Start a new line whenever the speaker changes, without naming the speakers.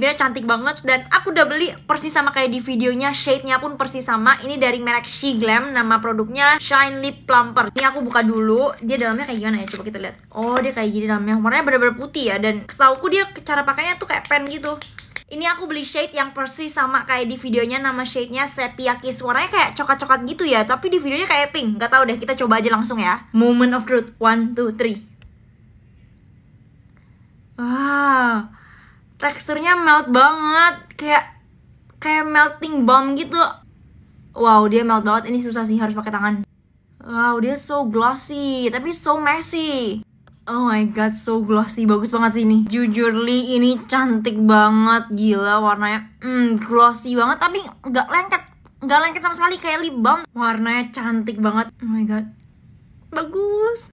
bibirnya cantik banget dan aku udah beli persis sama kayak di videonya shade-nya pun persis sama ini dari merek She Glam nama produknya Shine Lip Plumper ini aku buka dulu dia dalamnya kayak gimana ya coba kita lihat oh dia kayak gini dalamnya warnanya benar-benar putih ya dan setauku dia cara pakainya tuh kayak pen gitu ini aku beli shade yang persis sama kayak di videonya nama shade-nya Sepia Kiss. Warnanya kayak coklat-coklat gitu ya, tapi di videonya kayak pink. nggak tau deh, kita coba aja langsung ya. Moment of truth. One, two, three. ah teksturnya melt banget kayak kayak melting bomb gitu wow dia melt banget ini susah sih harus pakai tangan wow dia so glossy tapi so messy oh my god so glossy bagus banget sih ini jujurly ini cantik banget gila warnanya hmm glossy banget tapi nggak lengket nggak lengket sama sekali kayak lip balm warnanya cantik banget oh my god bagus